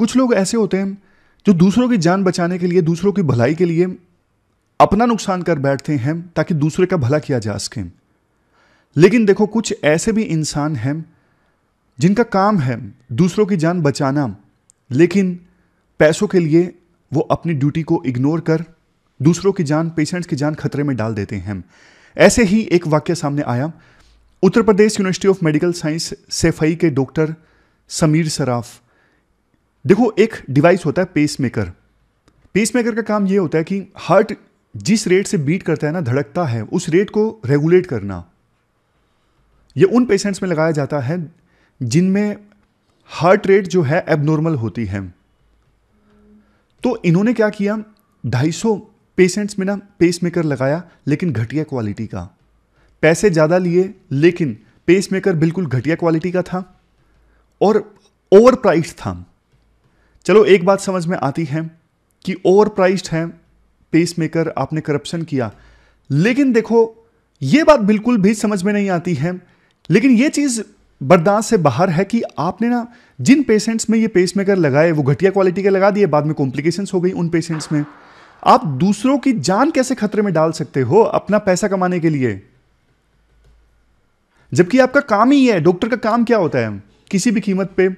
कुछ लोग ऐसे होते हैं जो दूसरों की जान बचाने के लिए दूसरों की भलाई के लिए अपना नुकसान कर बैठते हैं ताकि दूसरे का भला किया जा सके लेकिन देखो कुछ ऐसे भी इंसान हैं जिनका काम है दूसरों की जान बचाना लेकिन पैसों के लिए वो अपनी ड्यूटी को इग्नोर कर दूसरों की जान पेशेंट्स की जान खतरे में डाल देते हैं ऐसे ही एक वाक्य सामने आया Uttar Pradesh university of medical science Saifai के डॉक्टर समीर सराफ देखो एक डिवाइस होता है पेसमेकर पेसमेकर का काम ये होता है कि हार्ट जिस रेट से बीट करता है ना धड़कता है उस रेट को रेगुलेट करना ये उन पेशेंट्स में लगाया जाता है जिनमें हार्ट रेट जो है एबनॉर्मल होती है तो इन्होंने क्या किया 250 पेशेंट्स में ना पेसमेकर लगाया लेकिन घटिया क्वालिटी का पैसे ज़्यादा लिए लेकिन पेसमेकर बिल्कुल घटिया क्वालिटी का था और ओवर प्राइस था चलो एक बात समझ में आती है कि ओवर प्राइस्ड है पेसमेकर आपने करप्शन किया लेकिन देखो ये बात बिल्कुल भी समझ में नहीं आती है लेकिन ये चीज़ बर्दाश्त से बाहर है कि आपने ना जिन पेशेंट्स में ये पेसमेकर लगाए वो घटिया क्वालिटी के लगा दिए बाद में कॉम्प्लिकेशन हो गई उन पेशेंट्स में आप दूसरों की जान कैसे खतरे में डाल सकते हो अपना पैसा कमाने के लिए जबकि आपका काम ही है डॉक्टर का काम क्या होता है किसी भी कीमत पे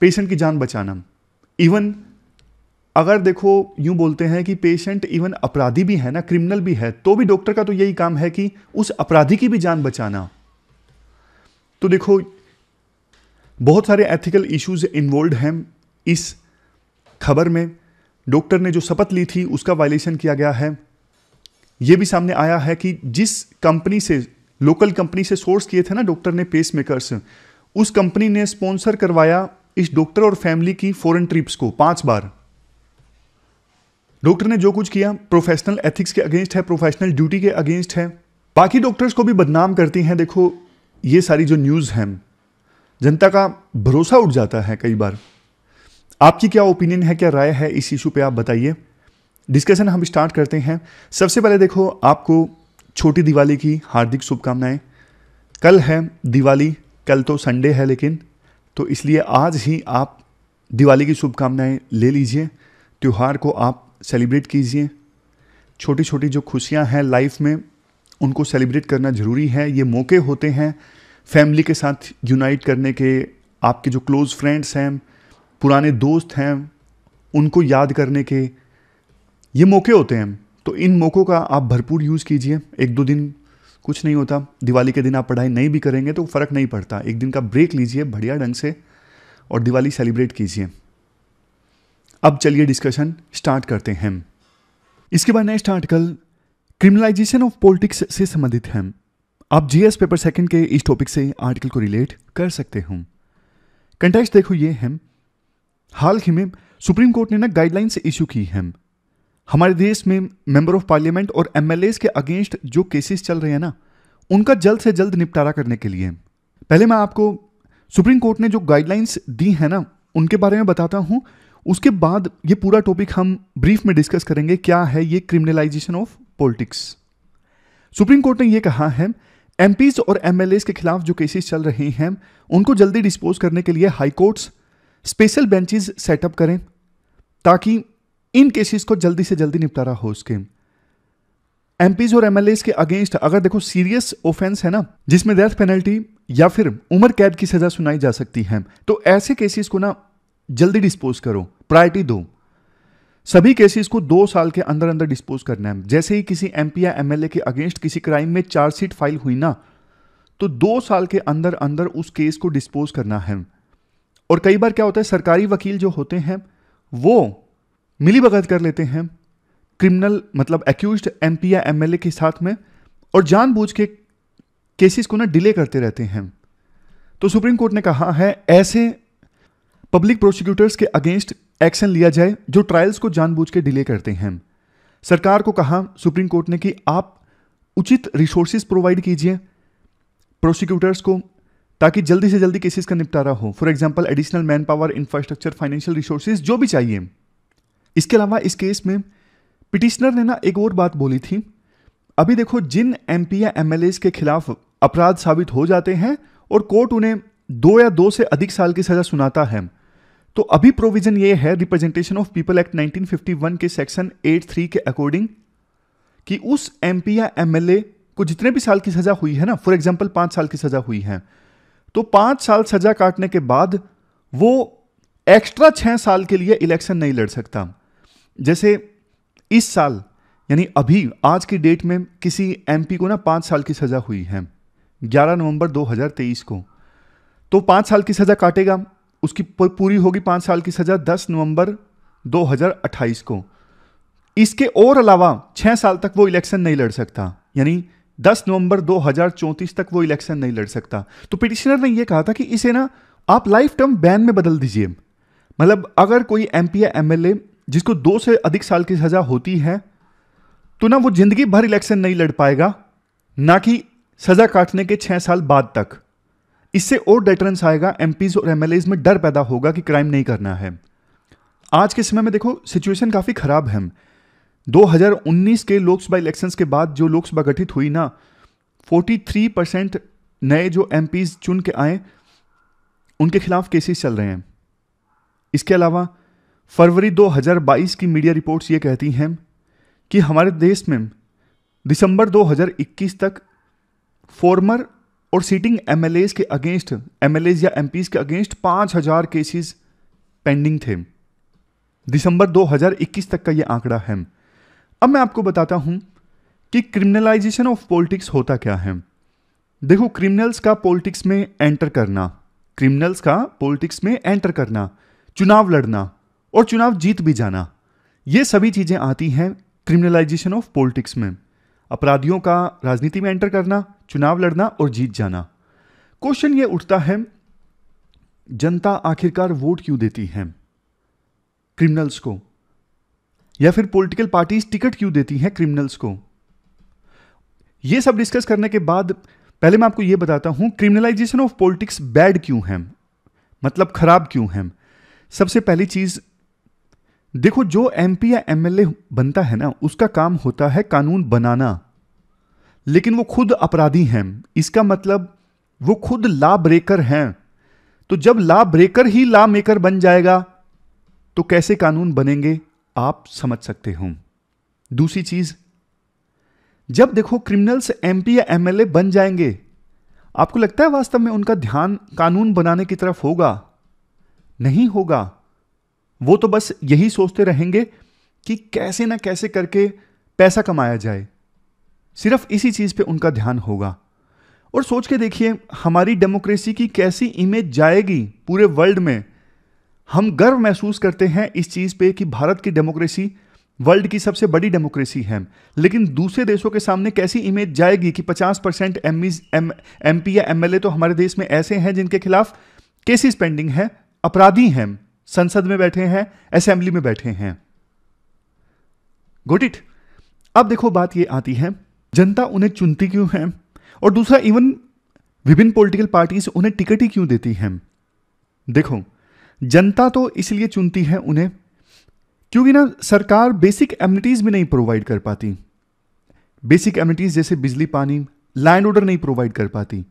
पेशेंट की जान बचाना इवन अगर देखो यूं बोलते हैं कि पेशेंट इवन अपराधी भी है ना क्रिमिनल भी है तो भी डॉक्टर का तो यही काम है कि उस अपराधी की भी जान बचाना तो देखो बहुत सारे एथिकल इश्यूज इन्वॉल्व हैं इस खबर में डॉक्टर ने जो शपथ ली थी उसका वायलेशन किया गया है यह भी सामने आया है कि जिस कंपनी से लोकल कंपनी से सोर्स किए थे ना डॉक्टर ने पेस मेकर्स उस कंपनी ने स्पॉन्सर करवाया इस डॉक्टर और फैमिली की फॉरेन ट्रिप्स को पांच बार डॉक्टर ने जो कुछ किया प्रोफेशनल एथिक्स के अगेंस्ट है प्रोफेशनल ड्यूटी के अगेंस्ट है बाकी डॉक्टर्स को भी बदनाम करती हैं देखो ये सारी जो न्यूज़ है जनता का भरोसा उठ जाता है कई बार आपकी क्या ओपिनियन है क्या राय है इस इशू पे आप बताइए डिस्कशन हम स्टार्ट करते हैं सबसे पहले देखो आपको छोटी दिवाली की हार्दिक शुभकामनाएं कल है दिवाली कल तो संडे है लेकिन तो इसलिए आज ही आप दिवाली की शुभकामनाएं ले लीजिए त्यौहार को आप सेलिब्रेट कीजिए छोटी छोटी जो खुशियां हैं लाइफ में उनको सेलिब्रेट करना ज़रूरी है ये मौके होते हैं फैमिली के साथ यूनाइट करने के आपके जो क्लोज़ फ्रेंड्स हैं पुराने दोस्त हैं उनको याद करने के ये मौके होते हैं तो इन मौक़ों का आप भरपूर यूज़ कीजिए एक दो दिन कुछ नहीं होता दिवाली के दिन आप पढ़ाई नहीं भी करेंगे तो फ़र्क नहीं पड़ता एक दिन का ब्रेक लीजिए बढ़िया ढंग से और दिवाली सेलिब्रेट कीजिए अब चलिए डिस्कशन स्टार्ट करते हैं इसके बाद next article criminalization of politics से संबंधित है आप जीएस पेपर सेकंड के इस टॉपिक से आर्टिकल को रिलेट कर सकते हो कंटेक्स्ट देखो ये है हाल ही में सुप्रीम कोर्ट ने ना गाइडलाइंस इश्यू की है हमारे देश में मेंबर ऑफ पार्लियामेंट और एम के अगेंस्ट जो केसेस चल रहे हैं ना उनका जल्द से जल्द निपटारा करने के लिए पहले मैं आपको सुप्रीम कोर्ट ने जो गाइडलाइंस दी है ना उनके बारे में बताता हूँ उसके बाद ये पूरा टॉपिक हम ब्रीफ में डिस्कस करेंगे क्या है ये criminalization of politics supreme court ने ये कहा है एम और एम के खिलाफ जो केसेस चल रहे हैं उनको जल्दी डिस्पोज करने के लिए हाईकोर्ट्स स्पेशल बेंचेज सेटअप करें ताकि इन केसेस को जल्दी से जल्दी निपटारा हो सके एम और एम के अगेंस्ट अगर देखो सीरियस ऑफेंस है ना जिसमें डेथ पेनल्टी या फिर उम्र कैद की सजा सुनाई जा सकती है तो ऐसे केसेस को ना जल्दी डिस्पोज करो प्रायोरिटी दो सभी केसेस को दो साल के अंदर अंदर डिस्पोज करना है जैसे ही किसी एम या एम के अगेंस्ट किसी क्राइम में चार्जशीट फाइल हुई ना तो दो साल के अंदर अंदर उस केस को डिस्पोज करना है और कई बार क्या होता है सरकारी वकील जो होते हैं वो मिली भगत कर लेते हैं क्रिमिनल मतलब एक्यूज एम पी या एम के साथ में और जानबूझ के केसेस को ना डिले करते रहते हैं तो सुप्रीम कोर्ट ने कहा है ऐसे पब्लिक प्रोसिक्यूटर्स के अगेंस्ट एक्शन लिया जाए जो ट्रायल्स को जानबूझ के डिले करते हैं सरकार को कहा सुप्रीम कोर्ट ने कि आप उचित रिसोर्सेज प्रोवाइड कीजिए प्रोसिक्यूटर्स को ताकि जल्दी से जल्दी केसेस का निपटारा हो for example additional man power infrastructure financial resources जो भी चाहिए इसके अलावा इस केस में पिटिशनर ने ना एक और बात बोली थी अभी देखो जिन एम या एम के खिलाफ अपराध साबित हो जाते हैं और कोर्ट उन्हें दो या दो से अधिक साल की सजा सुनाता है तो अभी प्रोविजन ये है रिप्रेजेंटेशन ऑफ पीपल एक्ट 1951 के सेक्शन 83 के अकॉर्डिंग कि उस एम या एम को जितने भी साल की सजा हुई है ना फॉर एग्जाम्पल पांच साल की सजा हुई है तो पांच साल सजा काटने के बाद वो एक्स्ट्रा छह साल के लिए इलेक्शन नहीं लड़ सकता जैसे इस साल यानी अभी आज की डेट में किसी एमपी को ना पाँच साल की सज़ा हुई है 11 नवंबर 2023 को तो पाँच साल की सज़ा काटेगा उसकी पूरी होगी पाँच साल की सज़ा 10 नवंबर 2028 को इसके और अलावा छः साल तक वो इलेक्शन नहीं लड़ सकता यानी 10 नवंबर 2034 तक वो इलेक्शन नहीं लड़ सकता तो पिटिशनर ने ये कहा था कि इसे ना आप लाइफ टर्म बैन में बदल दीजिए मतलब अगर कोई एम या एम जिसको दो से अधिक साल की सज़ा होती है तो ना वो ज़िंदगी भर इलेक्शन नहीं लड़ पाएगा ना कि सज़ा काटने के छह साल बाद तक इससे और डेटरेंस आएगा एम और एम में डर पैदा होगा कि क्राइम नहीं करना है आज के समय में देखो सिचुएशन काफ़ी ख़राब है 2019 के लोकसभा इलेक्शंस के बाद जो लोकसभा गठित हुई ना 43 परसेंट नए जो एम चुन के आए उनके खिलाफ केसेस चल रहे हैं इसके अलावा फरवरी 2022 की मीडिया रिपोर्ट्स ये कहती हैं कि हमारे देश में दिसंबर 2021 तक फॉर्मर और सीटिंग एम के अगेंस्ट एम या एम के अगेंस्ट पाँच हज़ार केसेस पेंडिंग थे दिसंबर 2021 तक का ये आंकड़ा है अब मैं आपको बताता हूँ कि क्रिमिनलाइजेशन ऑफ पॉलिटिक्स होता क्या है देखो क्रिमिनल्स का पॉलिटिक्स में एंटर करना क्रिमिनल्स का पॉलिटिक्स में एंटर करना चुनाव लड़ना और चुनाव जीत भी जाना ये सभी चीज़ें आती हैं क्रिमिनलाइजेशन ऑफ पॉलिटिक्स में अपराधियों का राजनीति में एंटर करना चुनाव लड़ना और जीत जाना क्वेश्चन ये उठता है जनता आखिरकार वोट क्यों देती है क्रिमिनल्स को या फिर पॉलिटिकल पार्टीज टिकट क्यों देती हैं क्रिमिनल्स को ये सब डिस्कस करने के बाद पहले मैं आपको ये बताता हूं क्रिमिनलाइजेशन ऑफ पॉलिटिक्स बैड क्यों है मतलब खराब क्यों है सबसे पहली चीज़ देखो जो एमपी या एमएलए बनता है ना उसका काम होता है कानून बनाना लेकिन वो खुद अपराधी हैं इसका मतलब वो खुद ला ब्रेकर हैं तो जब ला ब्रेकर ही ला मेकर बन जाएगा तो कैसे कानून बनेंगे आप समझ सकते हो दूसरी चीज जब देखो क्रिमिनल्स एमपी या एमएलए बन जाएंगे आपको लगता है वास्तव में उनका ध्यान कानून बनाने की तरफ होगा नहीं होगा वो तो बस यही सोचते रहेंगे कि कैसे ना कैसे करके पैसा कमाया जाए सिर्फ इसी चीज़ पे उनका ध्यान होगा और सोच के देखिए हमारी डेमोक्रेसी की कैसी इमेज जाएगी पूरे वर्ल्ड में हम गर्व महसूस करते हैं इस चीज़ पे कि भारत की डेमोक्रेसी वर्ल्ड की सबसे बड़ी डेमोक्रेसी है लेकिन दूसरे देशों के सामने कैसी इमेज जाएगी कि 50 परसेंट एम एम पी या एम तो हमारे देश में ऐसे हैं जिनके खिलाफ केसेस पेंडिंग हैं अपराधी हैं संसद में बैठे हैं असेंबली में बैठे हैं गोट इट अब देखो बात ये आती है जनता उन्हें चुनती क्यों है और दूसरा इवन विभिन्न पॉलिटिकल पार्टीज उन्हें टिकट ही क्यों देती हैं देखो जनता तो इसलिए चुनती है उन्हें क्योंकि ना सरकार बेसिक एम्यूनिटीज़ भी नहीं प्रोवाइड कर पाती बेसिक एम्यूनिटीज़ जैसे बिजली पानी लैंड ऑर्डर नहीं प्रोवाइड कर पाती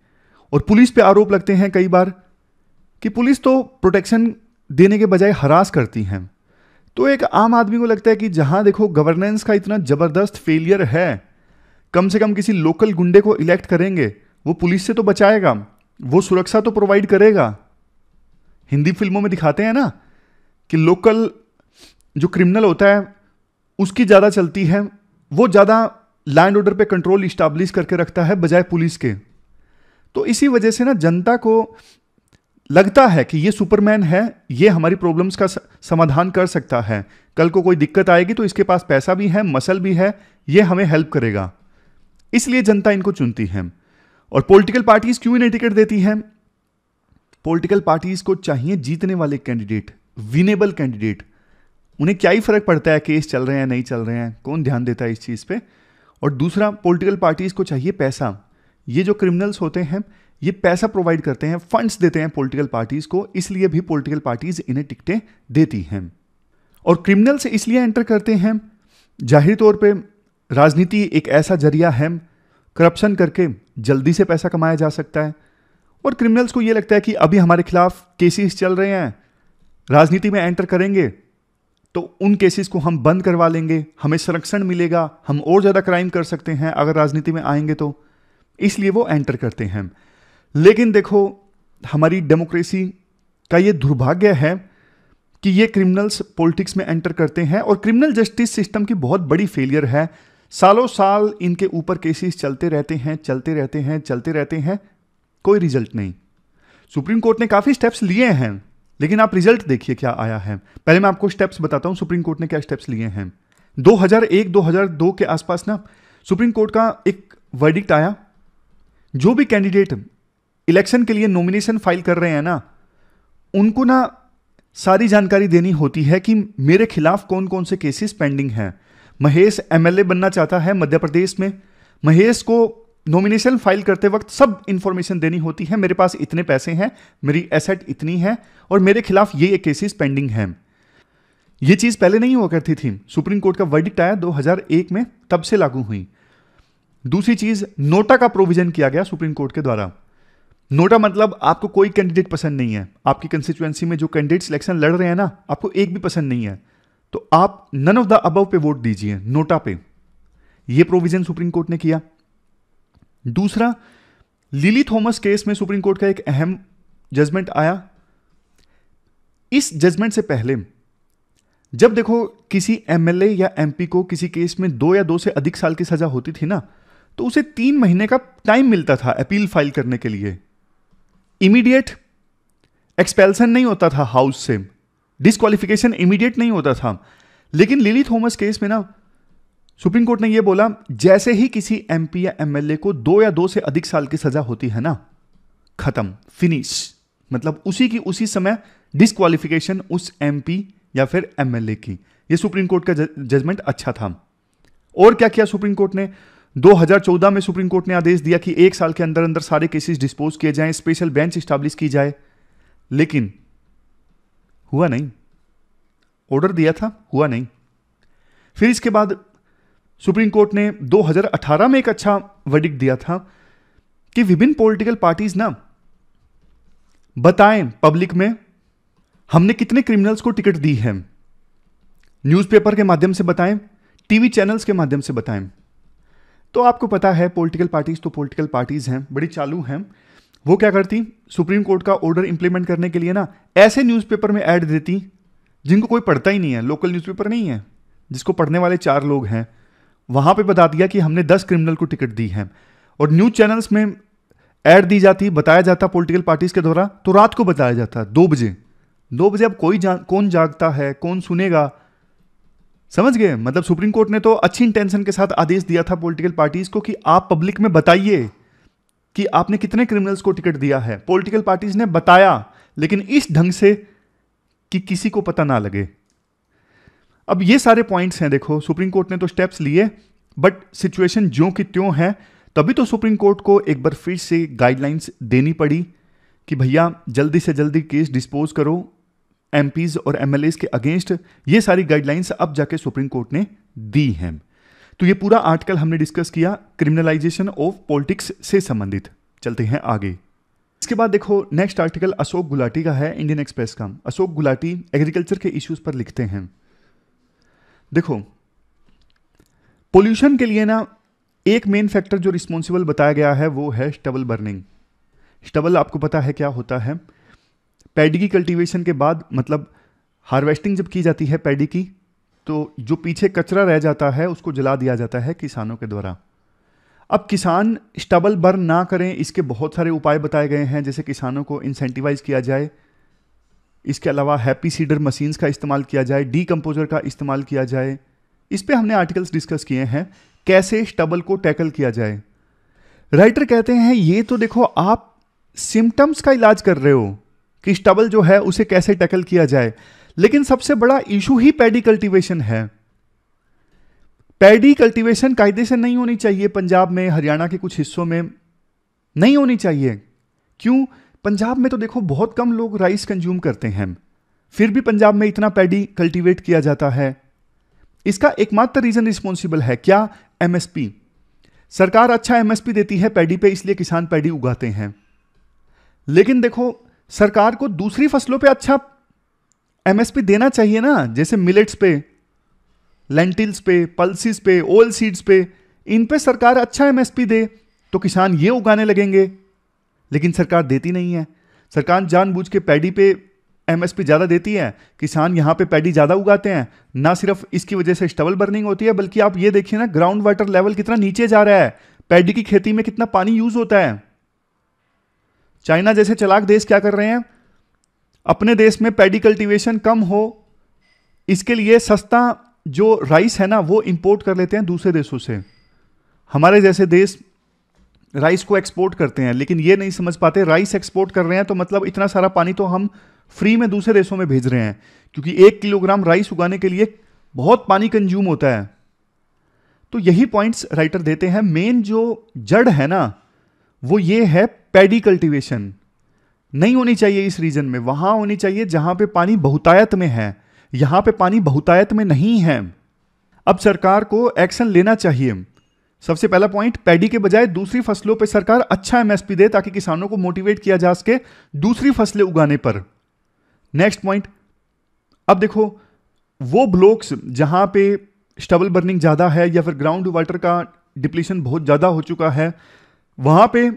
और पुलिस पे आरोप लगते हैं कई बार कि पुलिस तो प्रोटेक्शन देने के बजाय हरास करती हैं तो एक आम आदमी को लगता है कि जहां देखो गवर्नेंस का इतना ज़बरदस्त फेलियर है कम से कम किसी लोकल गुंडे को इलेक्ट करेंगे वो पुलिस से तो बचाएगा वो सुरक्षा तो प्रोवाइड करेगा हिंदी फिल्मों में दिखाते हैं ना कि लोकल जो क्रिमिनल होता है उसकी ज़्यादा चलती है वो ज़्यादा लैंड ऑर्डर पे कंट्रोल इस्टाब्लिश करके रखता है बजाय पुलिस के तो इसी वजह से ना जनता को लगता है कि ये सुपरमैन है ये हमारी प्रॉब्लम्स का समाधान कर सकता है कल को कोई दिक्कत आएगी तो इसके पास पैसा भी है मसल भी है ये हमें हेल्प करेगा इसलिए जनता इनको चुनती है और पॉलिटिकल पार्टीज क्यों इन्हें टिकट देती हैं पॉलिटिकल पार्टीज को चाहिए जीतने वाले कैंडिडेट विनेबल कैंडिडेट उन्हें क्या ही फर्क पड़ता है केस चल रहे हैं नहीं चल रहे हैं कौन ध्यान देता है इस चीज़ पे और दूसरा पॉलिटिकल पार्टीज को चाहिए पैसा ये जो क्रिमिनल्स होते हैं ये पैसा प्रोवाइड करते हैं फंड्स देते हैं पॉलिटिकल पार्टीज़ को इसलिए भी पॉलिटिकल पार्टीज़ इन्हें टिकटें देती हैं और क्रिमिनल से इसलिए एंटर करते हैं जाहिर तौर पे राजनीति एक ऐसा जरिया है करप्शन करके जल्दी से पैसा कमाया जा सकता है और क्रिमिनल्स को ये लगता है कि अभी हमारे खिलाफ केसेस चल रहे हैं राजनीति में एंटर करेंगे तो उन केसेस को हम बंद करवा लेंगे हमें संरक्षण मिलेगा हम और ज़्यादा क्राइम कर सकते हैं अगर राजनीति में आएंगे तो इसलिए वो एंटर करते हैं लेकिन देखो हमारी डेमोक्रेसी का ये दुर्भाग्य है कि ये क्रिमिनल्स पॉलिटिक्स में एंटर करते हैं और क्रिमिनल जस्टिस सिस्टम की बहुत बड़ी फेलियर है सालों साल इनके ऊपर केसेस चलते रहते हैं चलते रहते हैं चलते रहते हैं कोई रिजल्ट नहीं सुप्रीम कोर्ट ने काफ़ी स्टेप्स लिए हैं लेकिन आप रिजल्ट देखिए क्या आया है पहले मैं आपको स्टेप्स बताता हूँ सुप्रीम कोर्ट ने क्या स्टेप्स लिए हैं 2001 2002 के आसपास ना सुप्रीम कोर्ट का एक वर्डिक्ट आया जो भी कैंडिडेट इलेक्शन के लिए नॉमिनेशन फाइल कर रहे हैं ना उनको ना सारी जानकारी देनी होती है कि मेरे खिलाफ कौन कौन से केसेस पेंडिंग हैं महेश एमएलए बनना चाहता है मध्य प्रदेश में महेश को नॉमिनेशन फाइल करते वक्त सब इंफॉर्मेशन देनी होती है मेरे पास इतने पैसे हैं मेरी एसेट इतनी है और मेरे खिलाफ ये ये केसेस पेंडिंग हैं ये चीज़ पहले नहीं हुआ करती थी सुप्रीम कोर्ट का वर्डिक्ट आया 2001 में तब से लागू हुई दूसरी चीज़ नोटा का प्रोविज़न किया गया सुप्रीम कोर्ट के द्वारा नोटा मतलब आपको कोई कैंडिडेट पसंद नहीं है आपकी कंस्टिट्युएंसी में जो कैंडिडेट सिलेक्शन लड़ रहे हैं ना आपको एक भी पसंद नहीं है तो आप नन ऑफ द अबव पे वोट दीजिए नोटा पे यह प्रोविजन सुप्रीम कोर्ट ने किया दूसरा लिली थॉमस केस में सुप्रीम कोर्ट का एक अहम जजमेंट आया इस जजमेंट से पहले जब देखो किसी एमएलए या एमपी को किसी केस में दो या दो से अधिक साल की सजा होती थी ना तो उसे तीन महीने का टाइम मिलता था अपील फाइल करने के लिए इमीडिएट एक्सपेल्सन नहीं होता था हाउस से डिसक्वालिफिकेशन इमीडिएट नहीं होता था लेकिन लिली थॉमस केस में ना सुप्रीम कोर्ट ने यह बोला जैसे ही किसी एमपी या एमएलए को दो या दो से अधिक साल की सजा होती है ना खत्म फिनिश मतलब उसी की उसी समय डिसक्वालिफिकेशन उस एमपी या फिर एमएलए की ये सुप्रीम कोर्ट का जजमेंट अच्छा था और क्या किया सुप्रीम कोर्ट ने 2014 में सुप्रीम कोर्ट ने आदेश दिया कि एक साल के अंदर अंदर सारे केसेस डिस्पोज किए जाएं स्पेशल बेंच स्टैब्लिश की जाए लेकिन हुआ नहीं ऑर्डर दिया था हुआ नहीं फिर इसके बाद सुप्रीम कोर्ट ने 2018 में एक अच्छा वर्डिक दिया था कि विभिन्न पॉलिटिकल पार्टीज ना बताएं पब्लिक में हमने कितने क्रिमिनल्स को टिकट दी है न्यूज़पेपर के माध्यम से बताएं टीवी चैनल्स के माध्यम से बताएं तो आपको पता है पॉलिटिकल पार्टीज़ तो पॉलिटिकल पार्टीज़ हैं बड़ी चालू हैं वो क्या करती सुप्रीम कोर्ट का ऑर्डर इंप्लीमेंट करने के लिए ना ऐसे न्यूज़पेपर में ऐड देती जिनको कोई पढ़ता ही नहीं है लोकल न्यूज़पेपर नहीं है जिसको पढ़ने वाले चार लोग हैं वहां पे बता दिया कि हमने दस क्रिमिनल को टिकट दी है और न्यूज़ चैनल्स में ऐड दी जाती बताया जाता पॉलिटिकल पार्टीज़ के द्वारा तो रात को बताया जाता दो बजे दो बजे अब कोई जा कौन जागता है कौन सुनेगा समझ गए मतलब सुप्रीम कोर्ट ने तो अच्छी इंटेंशन के साथ आदेश दिया था पॉलिटिकल पार्टीज को कि आप पब्लिक में बताइए कि आपने कितने क्रिमिनल्स को टिकट दिया है पॉलिटिकल पार्टीज ने बताया लेकिन इस ढंग से कि किसी को पता ना लगे अब ये सारे पॉइंट्स हैं देखो सुप्रीम कोर्ट ने तो स्टेप्स लिए बट सिचुएशन जो कि त्यों है तभी तो सुप्रीम कोर्ट को एक बार फिर से गाइडलाइंस देनी पड़ी कि भैया जल्दी से जल्दी केस डिस्पोज करो एम और एम के अगेंस्ट ये सारी गाइडलाइंस अब जाके सुप्रीम कोर्ट ने दी हैं तो ये पूरा आर्टिकल हमने डिस्कस किया क्रिमिनलाइजेशन ऑफ पॉलिटिक्स से संबंधित चलते हैं आगे इसके बाद देखो नेक्स्ट आर्टिकल अशोक गुलाटी का है इंडियन एक्सप्रेस का अशोक गुलाटी एग्रीकल्चर के इश्यूज पर लिखते हैं देखो पोल्यूशन के लिए ना एक मेन फैक्टर जो रिस्पॉन्सिबल बताया गया है वो है स्टबल बर्निंग स्टबल आपको पता है क्या होता है पैडी की कल्टीवेशन के बाद मतलब हार्वेस्टिंग जब की जाती है पैडी की तो जो पीछे कचरा रह जाता है उसको जला दिया जाता है किसानों के द्वारा अब किसान स्टबल बर्न ना करें इसके बहुत सारे उपाय बताए गए हैं जैसे किसानों को इंसेंटिवाइज किया जाए इसके अलावा हैप्पी सीडर मशीन्स का इस्तेमाल किया जाए डी का इस्तेमाल किया जाए इस पर हमने आर्टिकल्स डिस्कस किए हैं कैसे स्टबल को टैकल किया जाए राइटर कहते हैं ये तो देखो आप सिम्टम्स का इलाज कर रहे हो कि स्टबल जो है उसे कैसे टैकल किया जाए लेकिन सबसे बड़ा इशू ही पैडी कल्टीवेशन है पैडी कल्टीवेशन कायदे से नहीं होनी चाहिए पंजाब में हरियाणा के कुछ हिस्सों में नहीं होनी चाहिए क्यों पंजाब में तो देखो बहुत कम लोग राइस कंज्यूम करते हैं फिर भी पंजाब में इतना पैडी कल्टीवेट किया जाता है इसका एकमात्र रीज़न रिस्पॉन्सिबल है क्या एमएसपी सरकार अच्छा एमएसपी देती है पैडी पे इसलिए किसान पैडी उगाते हैं लेकिन देखो सरकार को दूसरी फसलों पे अच्छा एमएसपी देना चाहिए ना जैसे मिलेट्स पे लेंटिल्स पे पल्सिस पे ओल सीड्स पे इन पे सरकार अच्छा एमएसपी दे तो किसान ये उगाने लगेंगे लेकिन सरकार देती नहीं है सरकार जानबूझ के पैडी पे एमएसपी ज़्यादा देती है किसान यहाँ पे पैडी ज़्यादा उगाते हैं ना सिर्फ इसकी वजह से स्टबल बर्निंग होती है बल्कि आप ये देखिए ना ग्राउंड वाटर लेवल कितना नीचे जा रहा है पैडी की खेती में कितना पानी यूज़ होता है चाइना जैसे चलाक देश क्या कर रहे हैं अपने देश में पैडी कल्टीवेशन कम हो इसके लिए सस्ता जो राइस है ना वो इंपोर्ट कर लेते हैं दूसरे देशों से हमारे जैसे देश राइस को एक्सपोर्ट करते हैं लेकिन ये नहीं समझ पाते राइस एक्सपोर्ट कर रहे हैं तो मतलब इतना सारा पानी तो हम फ्री में दूसरे देशों में भेज रहे हैं क्योंकि एक किलोग्राम राइस उगाने के लिए बहुत पानी कंज्यूम होता है तो यही पॉइंट्स राइटर देते हैं मेन जो जड़ है ना वो ये है पैडी कल्टीवेशन नहीं होनी चाहिए इस रीजन में वहां होनी चाहिए जहां पे पानी बहुतायत में है यहां पे पानी बहुतायत में नहीं है अब सरकार को एक्शन लेना चाहिए सबसे पहला पॉइंट पैडी के बजाय दूसरी फसलों पर सरकार अच्छा एमएसपी दे ताकि किसानों को मोटिवेट किया जा सके दूसरी फसलें उगाने पर नेक्स्ट पॉइंट अब देखो वो ब्लॉक्स जहां पे स्टबल बर्निंग ज़्यादा है या फिर ग्राउंड वाटर का डिप्लीशन बहुत ज़्यादा हो चुका है वहां पे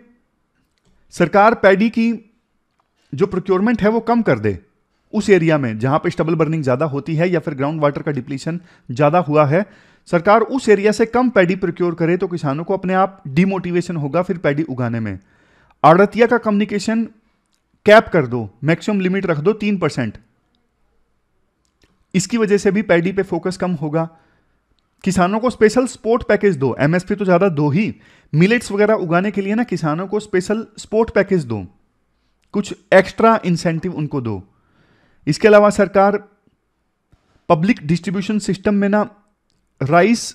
सरकार पैडी की जो प्रोक्योरमेंट है वो कम कर दे उस एरिया में जहां पे स्टबल बर्निंग ज़्यादा होती है या फिर ग्राउंड वाटर का डिप्लीशन ज़्यादा हुआ है सरकार उस एरिया से कम पैडी प्रोक्योर करे तो किसानों को अपने आप डिमोटिवेशन होगा फिर पैडी उगाने में आड़तिया का कम्युनिकेशन कैप कर दो मैक्सिमम लिमिट रख दो तीन परसेंट इसकी वजह से भी पैडी पे फोकस कम होगा किसानों को स्पेशल स्पोर्ट पैकेज दो एमएसपी तो ज़्यादा दो ही मिलेट्स वगैरह उगाने के लिए ना किसानों को स्पेशल स्पोर्ट पैकेज दो कुछ एक्स्ट्रा इंसेंटिव उनको दो इसके अलावा सरकार पब्लिक डिस्ट्रीब्यूशन सिस्टम में ना राइस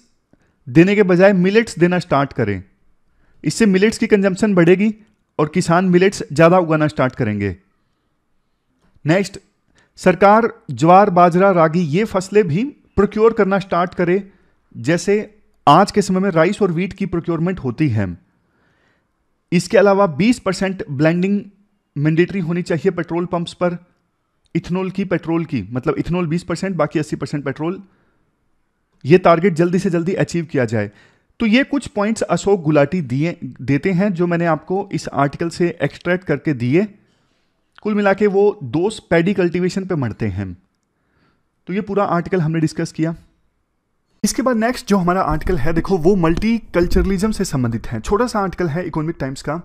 देने के बजाय मिलेट्स देना स्टार्ट करें इससे मिलेट्स की कंजम्पशन बढ़ेगी और किसान मिलेट्स ज़्यादा उगाना स्टार्ट करेंगे नेक्स्ट सरकार ज्वार बाजरा रागी ये फसलें भी प्रोक्योर करना स्टार्ट करे जैसे आज के समय में राइस और वीट की प्रोक्योरमेंट होती है इसके अलावा 20 परसेंट ब्लैंडिंग मैंडेटरी होनी चाहिए पेट्रोल पंप्स पर इथेनॉल की पेट्रोल की मतलब इथेनॉल 20 परसेंट बाकी 80 परसेंट पेट्रोल ये टारगेट जल्दी से जल्दी अचीव किया जाए तो ये कुछ पॉइंट्स अशोक गुलाटी दिए देते हैं जो मैंने आपको इस आर्टिकल से एक्सट्रैक्ट करके दिए कुल मिला के वो दोस्त पैडी कल्टिवेशन पे मरते हैं तो ये पूरा आर्टिकल हमने डिस्कस किया इसके बाद नेक्स्ट जो हमारा आर्टिकल है देखो वो मल्टी कल्चरलिज्म से संबंधित है छोटा सा आर्टिकल है इकोनॉमिक टाइम्स का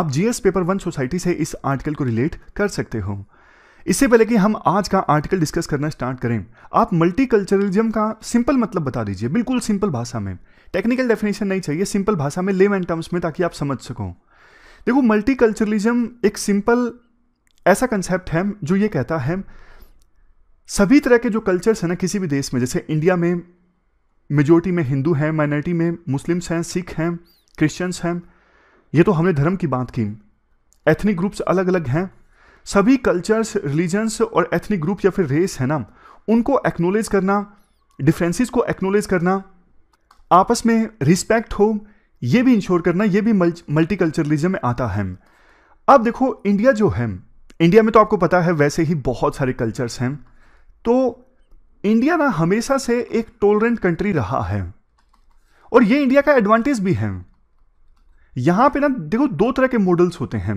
आप जीएस पेपर वन सोसाइटी से इस आर्टिकल को रिलेट कर सकते हो इससे पहले कि हम आज का आर्टिकल डिस्कस करना स्टार्ट करें आप मल्टी कल्चरलिज्म का सिंपल मतलब बता दीजिए बिल्कुल सिंपल भाषा में टेक्निकल डेफिनेशन नहीं चाहिए सिंपल भाषा में लेव एंड टर्म्स में ताकि आप समझ सको देखो मल्टी कल्चरलिज्म एक सिंपल ऐसा कंसेप्ट है जो ये कहता है सभी तरह के जो कल्चर्स हैं ना किसी भी देश में जैसे इंडिया में मेजोरिटी में हिंदू हैं माइनॉरिटी में मुस्लिम्स हैं सिख हैं क्रिश्चियंस हैं ये तो हमने धर्म की बात की एथनिक ग्रुप्स अलग अलग हैं सभी कल्चर्स रिलीजन्स और एथनिक ग्रुप या फिर रेस है ना उनको एक्नोलेज करना डिफरेंसेस को एक्नोलेज करना आपस में रिस्पेक्ट हो ये भी इंश्योर करना ये भी मल्टी कल्चरलिज्म में आता है अब देखो इंडिया जो है इंडिया में तो आपको पता है वैसे ही बहुत सारे कल्चर्स हैं तो इंडिया ना हमेशा से एक टोलरेंट कंट्री रहा है और ये इंडिया का एडवांटेज भी है यहां पे ना देखो दो तरह के मॉडल्स होते हैं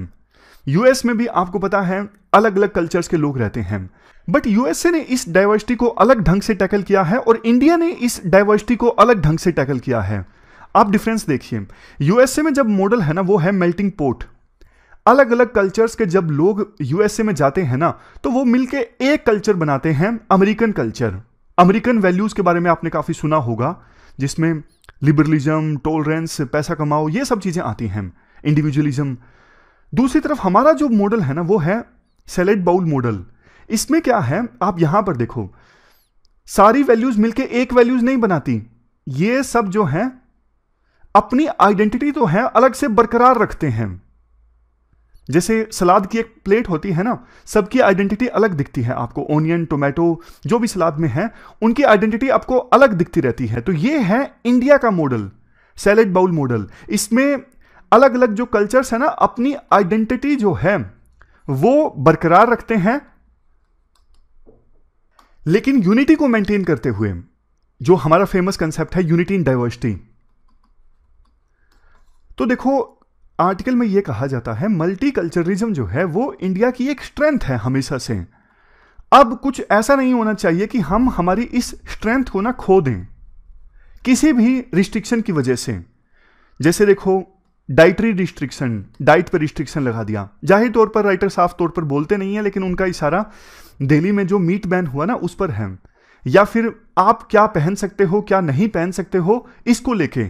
यूएस में भी आपको पता है अलग अलग कल्चर्स के लोग रहते हैं बट यूएसए ने इस डाइवर्सिटी को अलग ढंग से टैकल किया है और इंडिया ने इस डाइवर्सिटी को अलग ढंग से टैकल किया है आप डिफरेंस देखिए यूएसए में जब मॉडल है ना वो है मेल्टिंग पोर्ट अलग अलग कल्चर्स के जब लोग यूएसए में जाते हैं ना तो वो मिलके एक कल्चर बनाते हैं अमेरिकन कल्चर अमेरिकन वैल्यूज़ के बारे में आपने काफ़ी सुना होगा जिसमें लिबरलिज्म टोलरेंस पैसा कमाओ ये सब चीज़ें आती हैं इंडिविजुअलिज्म दूसरी तरफ हमारा जो मॉडल है ना वो है सेलेड बाउल मॉडल इसमें क्या है आप यहां पर देखो सारी वैल्यूज़ मिलके एक वैल्यूज़ नहीं बनाती ये सब जो है अपनी आइडेंटिटी तो है अलग से बरकरार रखते हैं जैसे सलाद की एक प्लेट होती है ना सबकी आइडेंटिटी अलग दिखती है आपको ओनियन टोमेटो जो भी सलाद में है उनकी आइडेंटिटी आपको अलग दिखती रहती है तो ये है इंडिया का मॉडल सैलेड बाउल मॉडल इसमें अलग अलग जो कल्चर्स है ना अपनी आइडेंटिटी जो है वो बरकरार रखते हैं लेकिन यूनिटी को मेंटेन करते हुए जो हमारा फेमस कंसेप्ट है यूनिटी इन डाइवर्सिटी तो देखो आर्टिकल में यह कहा जाता है मल्टीकल्चरिज्म जो है वो इंडिया की एक स्ट्रेंथ है हमेशा से अब कुछ ऐसा नहीं होना चाहिए कि हम हमारी इस स्ट्रेंथ को ना खो दें किसी भी रिस्ट्रिक्शन की वजह से जैसे देखो डाइटरी रिस्ट्रिक्शन डाइट पर रिस्ट्रिक्शन लगा दिया जाहिर तौर पर राइटर साफ तौर पर बोलते नहीं है लेकिन उनका इशारा दिल्ली में जो मीट बैन हुआ ना उस पर है या फिर आप क्या पहन सकते हो क्या नहीं पहन सकते हो इसको लेके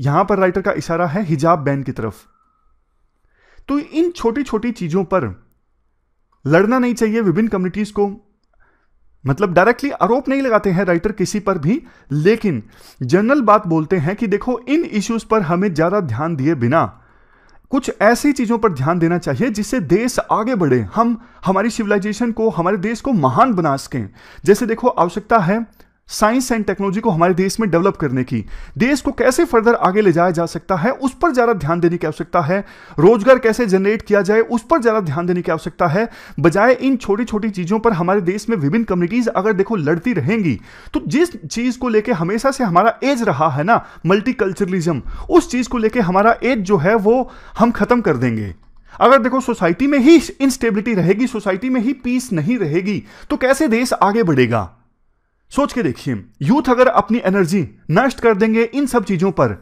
यहां पर राइटर का इशारा है हिजाब बैन की तरफ तो इन छोटी छोटी चीजों पर लड़ना नहीं चाहिए विभिन्न कम्युनिटीज को मतलब डायरेक्टली आरोप नहीं लगाते हैं राइटर किसी पर भी लेकिन जनरल बात बोलते हैं कि देखो इन इश्यूज पर हमें ज्यादा ध्यान दिए बिना कुछ ऐसी चीजों पर ध्यान देना चाहिए जिससे देश आगे बढ़े हम हमारी सिविलाइजेशन को हमारे देश को महान बना सकें जैसे देखो आवश्यकता है साइंस एंड टेक्नोलॉजी को हमारे देश में डेवलप करने की देश को कैसे फर्दर आगे ले जाया जा सकता है उस पर ज़्यादा ध्यान देने की आवश्यकता है रोजगार कैसे जनरेट किया जाए उस पर ज़्यादा ध्यान देने की आवश्यकता है बजाय इन छोटी छोटी चीज़ों पर हमारे देश में विभिन्न कम्युनिटीज़ अगर देखो लड़ती रहेंगी तो जिस चीज़ को लेकर हमेशा से हमारा एज रहा है ना मल्टीकल्चरलिज्म उस चीज़ को लेकर हमारा एज जो है वो हम ख़त्म कर देंगे अगर देखो सोसाइटी में ही इंस्टेबिलिटी रहेगी सोसाइटी में ही पीस नहीं रहेगी तो कैसे देश आगे बढ़ेगा सोच के देखिए यूथ अगर अपनी एनर्जी नष्ट कर देंगे इन सब चीजों पर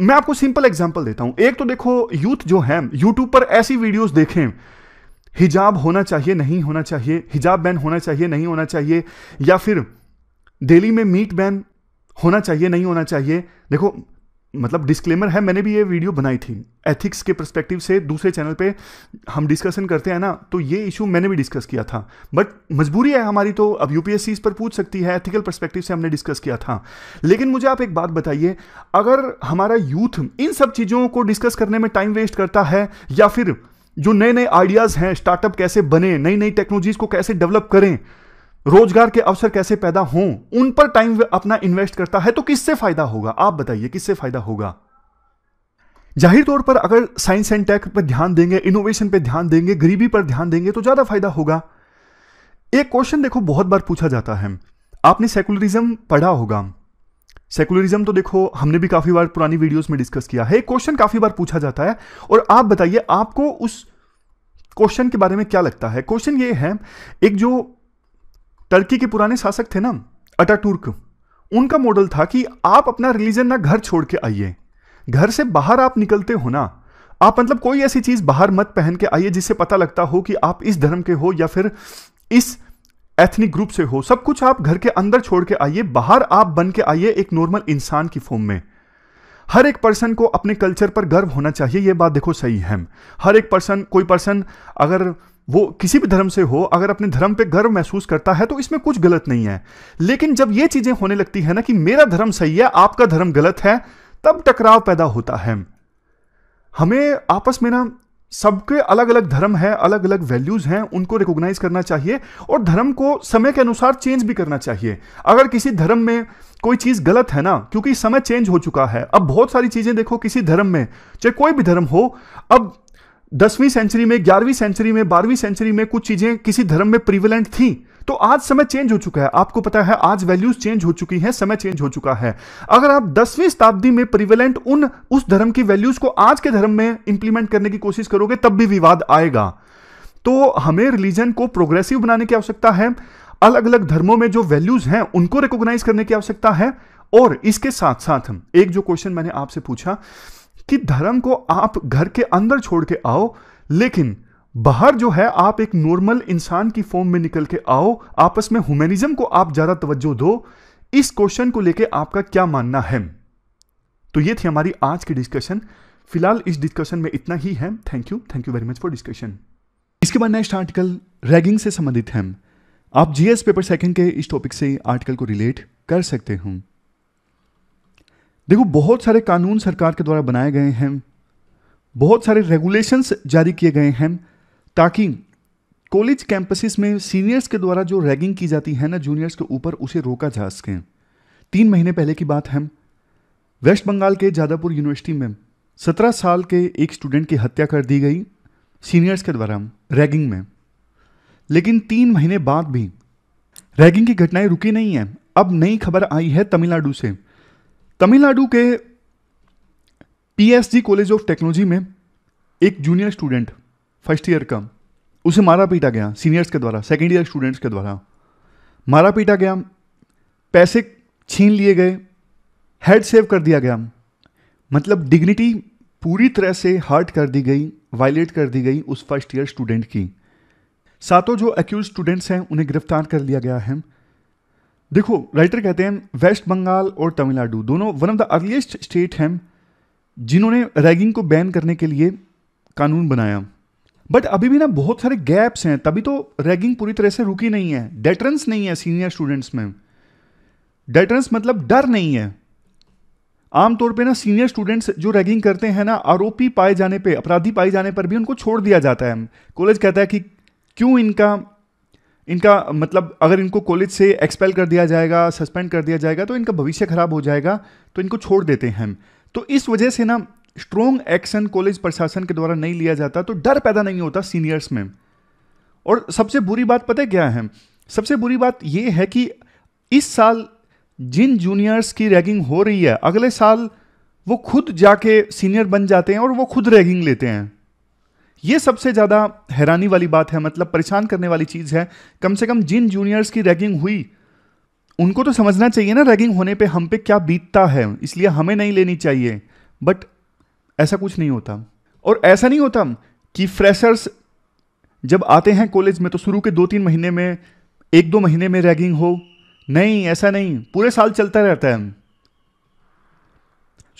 मैं आपको सिंपल एग्जांपल देता हूं एक तो देखो यूथ जो है यूट्यूब पर ऐसी वीडियोस देखें हिजाब होना चाहिए नहीं होना चाहिए हिजाब बैन होना चाहिए नहीं होना चाहिए या फिर दिल्ली में मीट बैन होना चाहिए नहीं होना चाहिए देखो मतलब डिस्क्लेमर है मैंने भी ये वीडियो बनाई थी एथिक्स के परस्पेक्टिव से दूसरे चैनल पे हम डिस्कशन करते हैं ना तो ये इशू मैंने भी डिस्कस किया था बट मजबूरी है हमारी तो अब यूपीएससी पर पूछ सकती है एथिकल परस्पेक्टिव से हमने डिस्कस किया था लेकिन मुझे आप एक बात बताइए अगर हमारा यूथ इन सब चीज़ों को डिस्कस करने में टाइम वेस्ट करता है या फिर जो नए नए आइडियाज़ हैं स्टार्टअप कैसे बने नई नई टेक्नोलॉजीज़ को कैसे डेवलप करें रोजगार के अवसर कैसे पैदा हों उन पर टाइम अपना इन्वेस्ट करता है तो किससे फायदा होगा आप बताइए किससे फायदा होगा जाहिर तौर पर अगर साइंस एंड टेक पर ध्यान देंगे इनोवेशन पर ध्यान देंगे गरीबी पर ध्यान देंगे तो ज़्यादा फायदा होगा एक क्वेश्चन देखो बहुत बार पूछा जाता है आपने सेकुलरिज्म पढ़ा होगा सेकुलरिज्म तो देखो हमने भी काफ़ी बार पुरानी वीडियोस में डिस्कस किया है क्वेश्चन काफ़ी बार पूछा जाता है और आप बताइए आपको उस क्वेश्चन के बारे में क्या लगता है क्वेश्चन ये है एक जो टर्की के पुराने शासक थे ना अटाटुर्क उनका मॉडल था कि आप अपना रिलीजन ना घर छोड़ के आइए घर से बाहर आप निकलते हो ना आप मतलब कोई ऐसी चीज बाहर मत पहन के आइए जिससे पता लगता हो कि आप इस धर्म के हो या फिर इस एथनिक ग्रुप से हो सब कुछ आप घर के अंदर छोड़ के आइए बाहर आप बन के आइए एक नॉर्मल इंसान की फॉर्म में हर एक पर्सन को अपने कल्चर पर गर्व होना चाहिए यह बात देखो सही है हर एक पर्सन कोई पर्सन अगर वो किसी भी धर्म से हो अगर अपने धर्म पे गर्व महसूस करता है तो इसमें कुछ गलत नहीं है लेकिन जब ये चीजें होने लगती है ना कि मेरा धर्म सही है आपका धर्म गलत है तब टकराव पैदा होता है हमें आपस में ना सबके अलग अलग धर्म है अलग अलग वैल्यूज हैं उनको रिकॉग्नाइज करना चाहिए और धर्म को समय के अनुसार चेंज भी करना चाहिए अगर किसी धर्म में कोई चीज गलत है ना क्योंकि समय चेंज हो चुका है अब बहुत सारी चीजें देखो किसी धर्म में चाहे कोई भी धर्म हो अब दसवीं सेंचुरी में ग्यारहवीं सेंचुरी में बारहवीं सेंचुरी में कुछ चीजें किसी धर्म में प्रिवलेंट थी तो आज समय चेंज हो चुका है आपको पता है आज वैल्यूज चेंज हो चुकी है समय चेंज हो चुका है अगर आप दसवीं शताब्दी में प्रिवेलेंट उन उस धर्म की वैल्यूज को आज के धर्म में इंप्लीमेंट करने की कोशिश करोगे तब भी विवाद आएगा तो हमें रिलीजन को प्रोग्रेसिव बनाने की आवश्यकता है अलग अलग धर्मों में जो वैल्यूज हैं उनको रिकॉग्नाइज करने की आवश्यकता है और इसके साथ साथ एक जो क्वेश्चन मैंने आपसे पूछा कि धर्म को आप घर के अंदर छोड़ के आओ लेकिन बाहर जो है आप एक नॉर्मल इंसान की फॉर्म में निकल के आओ आपस में ह्यूमेनिज्म को आप ज़्यादा तवज्जो दो इस क्वेश्चन को लेके आपका क्या मानना है तो ये थी हमारी आज की डिस्कशन फिलहाल इस डिस्कशन में इतना ही है thank you thank you very much for discussion इसके बाद नेक्स्ट आर्टिकल रैगिंग से संबंधित है आप जीएस पेपर सेकंड के इस टॉपिक से आर्टिकल को रिलेट कर सकते हो देखो बहुत सारे कानून सरकार के द्वारा बनाए गए हैं बहुत सारे रेगुलेशंस जारी किए गए हैं ताकि कॉलेज कैंपसेस में सीनियर्स के द्वारा जो रैगिंग की जाती है ना जूनियर्स के ऊपर उसे रोका जा सकें तीन महीने पहले की बात है वेस्ट बंगाल के जादापुर यूनिवर्सिटी में सत्रह साल के एक स्टूडेंट की हत्या कर दी गई सीनियर्स के द्वारा रैगिंग में लेकिन तीन महीने बाद भी रैगिंग की घटनाएं रुकी नहीं है अब नई खबर आई है तमिलनाडु से तमिलनाडु के पीएसजी कॉलेज ऑफ टेक्नोलॉजी में एक जूनियर स्टूडेंट फर्स्ट ईयर का उसे मारा पीटा गया सीनियर्स के द्वारा सेकेंड ईयर स्टूडेंट्स के द्वारा मारा पीटा गया पैसे छीन लिए गए हेड सेव कर दिया गया मतलब डिग्निटी पूरी तरह से हर्ट कर दी गई वायलेट कर दी गई उस फर्स्ट ईयर स्टूडेंट की सातों जो एक्यूज स्टूडेंट्स हैं उन्हें गिरफ्तार कर लिया गया है देखो राइटर कहते हैं वेस्ट बंगाल और तमिलनाडु दोनों one of the earliest state हैं जिन्होंने रैगिंग को बैन करने के लिए कानून बनाया बट अभी भी ना बहुत सारे गैप्स हैं तभी तो रैगिंग पूरी तरह से रुकी नहीं है डेटरेंस नहीं है सीनियर स्टूडेंट्स में डेटरेंस मतलब डर नहीं है आमतौर पे ना सीनियर स्टूडेंट्स जो रैगिंग करते हैं ना आरोपी पाए जाने पे अपराधी पाए जाने पर भी उनको छोड़ दिया जाता है कॉलेज कहता है कि क्यों इनका इनका मतलब अगर इनको कॉलेज से एक्सपेल कर दिया जाएगा सस्पेंड कर दिया जाएगा तो इनका भविष्य खराब हो जाएगा तो इनको छोड़ देते हैं तो इस वजह से ना स्ट्रॉन्ग एक्शन कॉलेज प्रशासन के द्वारा नहीं लिया जाता तो डर पैदा नहीं होता सीनियर्स में और सबसे बुरी बात पता क्या है सबसे बुरी बात यह है कि इस साल जिन जूनियर्स की रैगिंग हो रही है अगले साल वो खुद जाके सीनियर बन जाते हैं और वो खुद रैगिंग लेते हैं ये सबसे ज़्यादा हैरानी वाली बात है मतलब परेशान करने वाली चीज़ है कम से कम जिन जूनियर्स की रैगिंग हुई उनको तो समझना चाहिए ना रैगिंग होने पे हम पे क्या बीतता है इसलिए हमें नहीं लेनी चाहिए बट ऐसा कुछ नहीं होता और ऐसा नहीं होता कि फ्रेशर्स जब आते हैं कॉलेज में तो शुरू के दो तीन महीने में एक दो महीने में रैगिंग हो नहीं ऐसा नहीं पूरे साल चलता रहता है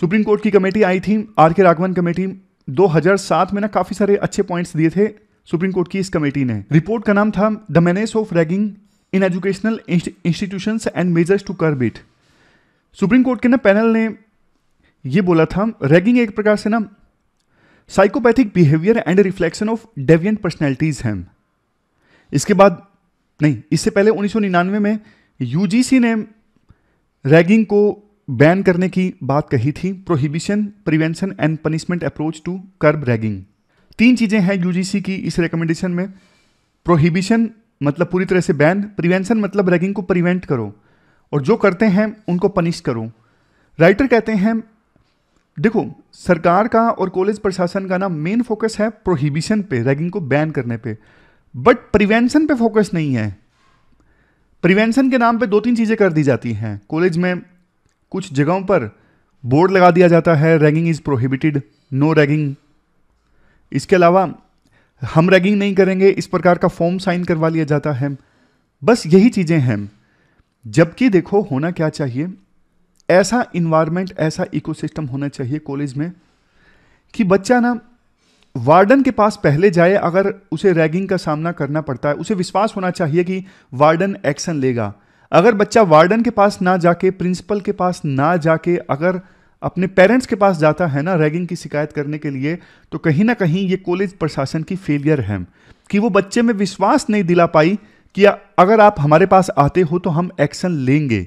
सुप्रीम कोर्ट की कमेटी आई थी आर के राघवन कमेटी 2007 में ना काफ़ी सारे अच्छे पॉइंट्स दिए थे सुप्रीम कोर्ट की इस कमेटी ने रिपोर्ट का नाम था the menace of ragging in educational institution and measures to curb it supreme court के ना पैनल ने ये बोला था रैगिंग एक प्रकार से ना psychopathic behaviour and reflection of deviant personalities हैं इसके बाद नहीं इससे पहले 1999 में यूजीसी ने रैगिंग को बैन करने की बात कही थी prohibition prevention and punishment approach to curb ragging तीन चीज़ें हैं यूजीसी की इस रिकमेंडेशन में प्रोहिबिशन मतलब पूरी तरह से बैन प्रिवेंशन मतलब रैगिंग को प्रिवेंट करो और जो करते हैं उनको पनिश करो राइटर कहते हैं देखो सरकार का और कॉलेज प्रशासन का ना मेन फोकस है प्रोहिबिशन पे रैगिंग को बैन करने पे बट प्रिवेंशन पे फोकस नहीं है प्रिवेंशन के नाम पे दो तीन चीज़ें कर दी जाती हैं कॉलेज में कुछ जगहों पर बोर्ड लगा दिया जाता है ragging is prohibited no ragging इसके अलावा हम रैगिंग नहीं करेंगे इस प्रकार का फॉर्म साइन करवा लिया जाता है बस यही चीज़ें हैं जबकि देखो होना क्या चाहिए ऐसा इन्वायरमेंट ऐसा इकोसिस्टम होना चाहिए कॉलेज में कि बच्चा ना वार्डन के पास पहले जाए अगर उसे रैगिंग का सामना करना पड़ता है उसे विश्वास होना चाहिए कि वार्डन एक्शन लेगा अगर बच्चा वार्डन के पास ना जाके प्रिंसिपल के पास ना जाके अगर अपने पेरेंट्स के पास जाता है ना रैगिंग की शिकायत करने के लिए तो कहीं ना कहीं ये कॉलेज प्रशासन की फेलियर है कि वो बच्चे में विश्वास नहीं दिला पाई कि अगर आप हमारे पास आते हो तो हम एक्शन लेंगे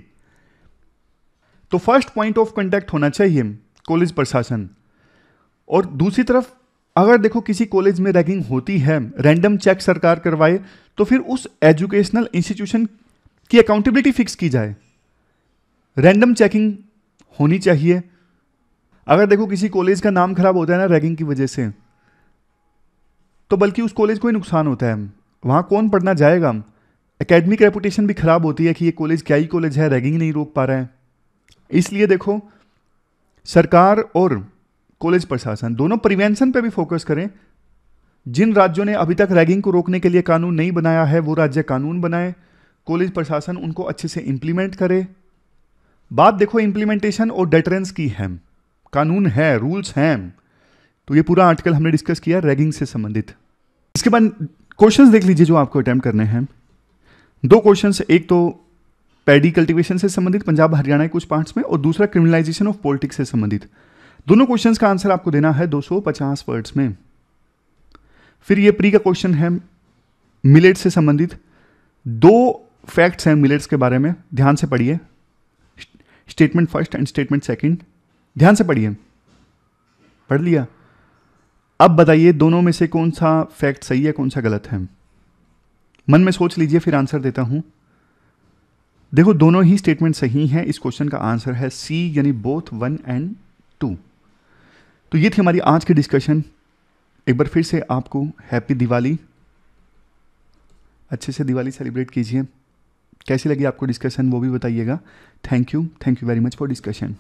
तो फर्स्ट पॉइंट ऑफ कॉन्टेक्ट होना चाहिए कॉलेज प्रशासन और दूसरी तरफ अगर देखो किसी कॉलेज में रैगिंग होती है रैंडम चेक सरकार करवाए तो फिर उस एजुकेशनल इंस्टीट्यूशन कि अकाउंटेबिलिटी फिक्स की जाए रैंडम चेकिंग होनी चाहिए अगर देखो किसी कॉलेज का नाम खराब होता है ना रैगिंग की वजह से तो बल्कि उस कॉलेज को ही नुकसान होता है वहाँ कौन पढ़ना जाएगा एकेडमिक रेपुटेशन भी ख़राब होती है कि ये कॉलेज क्या ही कॉलेज है रैगिंग नहीं रोक पा रहा है इसलिए देखो सरकार और कॉलेज प्रशासन दोनों प्रिवेंशन पे भी फोकस करें जिन राज्यों ने अभी तक रैगिंग को रोकने के लिए कानून नहीं बनाया है वो राज्य कानून बनाएं कॉलेज प्रशासन उनको अच्छे से इम्प्लीमेंट करे बात देखो इम्प्लीमेंटेशन और डेटरेंस की है कानून है रूल्स हैं तो ये पूरा आर्टिकल हमने डिस्कस किया रैगिंग से संबंधित इसके बाद क्वेश्चंस देख लीजिए जो आपको अटैम्प्ट करने हैं दो क्वेश्चंस एक तो पैडी कल्टीवेशन से संबंधित पंजाब हरियाणा के कुछ पार्ट्स में और दूसरा क्रिमिनलाइजेशन ऑफ पॉलिटिक्स से संबंधित दोनों क्वेश्चन का आंसर आपको देना है दो वर्ड्स में फिर ये प्री का क्वेश्चन है मिलेट से संबंधित दो फैक्ट्स हैं मिलेट्स के बारे में ध्यान से पढ़िए statement first and statement second ध्यान से पढ़िए पढ़ लिया अब बताइए दोनों में से कौन सा फैक्ट सही है कौन सा गलत है मन में सोच लीजिए फिर आंसर देता हूँ देखो दोनों ही स्टेटमेंट सही हैं इस क्वेश्चन का आंसर है सी यानी बोथ वन एंड टू तो ये थी हमारी आज की डिस्कशन एक बार फिर से आपको हैप्पी दिवाली अच्छे से दिवाली सेलिब्रेट कीजिए कैसी लगी आपको डिस्कशन वो भी बताइएगा thank you thank you very much for discussion